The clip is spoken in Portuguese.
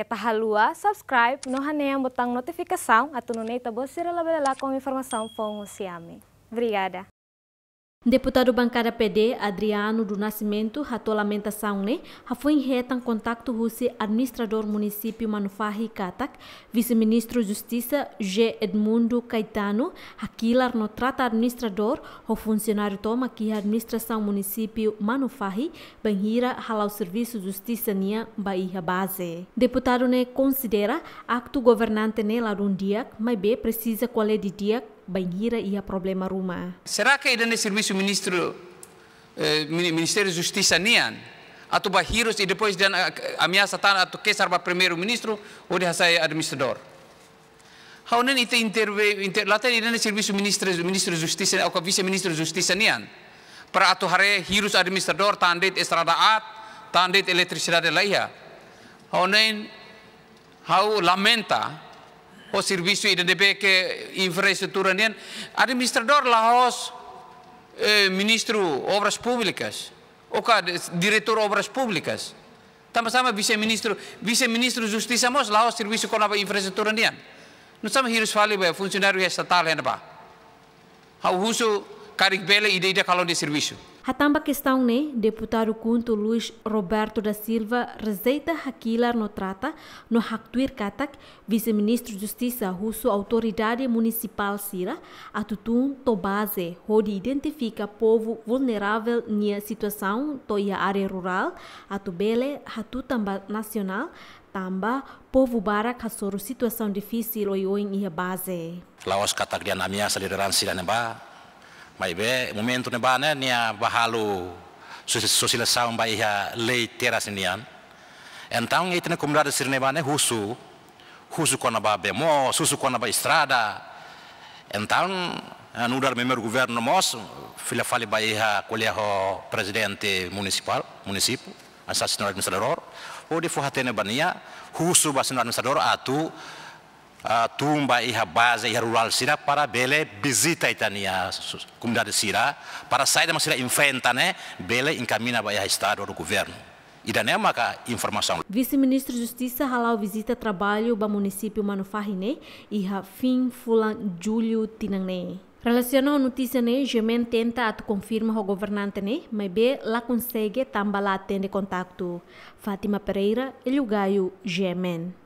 está halua, subscribe, no haneam botão notificação, atununei tabosira labela com informação pong siame. Obrigada. Deputado bancário PD Adriano do Nascimento ratou lamentação né? foi em reta contato russo administrador município Manufahi Katak, vice-ministro Justiça G. Edmundo Caetano, aquilo no trata administrador, o funcionário toma que a administração município Manufahi banhira halau serviço Justiça nia Bahia base. Deputado né considera acto governante né lá um dia, mas bem precisa qual é de dia Bagheera ia problema Roma. Será que ide nel serviço ministro, eh, Ministério da Justiça nian? Atau bahirus e depois dan eh, ameaça tan atau kesar para primeiro-ministro ou de hasai administrador? Haunen ite interve, inter, laten ide nel serviço ministro, ministro da Justiça, ou vice-ministro Justiça nian? Para atau hare Hiros administrador tandet estradaat, tandet eletricidade laia. Haunen, hau lamenta, o serviço de que infraestrutura nem administrador Laos eh, ministro obras públicas o cara diretor obras públicas sama-sama vice-ministro vice-ministro justiça mos Laos serviço com a infraestrutura nem não estamos hirus funcionário estatal ainda é, né, pá o russo Carik bela ide-ide kalau de serviço. Hatamba questão né, deputado Cunto Luiz Roberto da Silva rezeita aquila no trata no Haktuir Katak, vice-ministro de Justiça russo autoridade municipal Sira, to base onde identifica povo vulnerável nia situação toia área rural, atubele hatu tamba nacional, tamba povo bara kasoro situação difícil oioin ia base. Laos Katak dia namia saliran sira neba, mai be momento ne bana nia bahalo sosialização bai ha lei teras nian. Então itne comunidade sirne bana husu husu kona ba be mo husu kona ba estrada. Então anudar eh, member governo mos fila fale bai ha coleho presidente municipal município assassino administrador o de forratene bania husu basino administrador atu a ah, Tumba e a base e a Rural Sira para Bele visita Itania, comunidade Sirá, para sair da Sirá enfrenta, né? Bele encaminha para o Estado do governo. E daí maka informação. Vice-ministro de Justiça halau visita trabalho para município Manufarine e Rafim Fulan Júlio Tinangne. Relacionou a notícia, né? Gemen tenta at confirma o governante, né? Mas bem, lá consegue também lá atende contato. Fátima Pereira, Gaio, Gemen.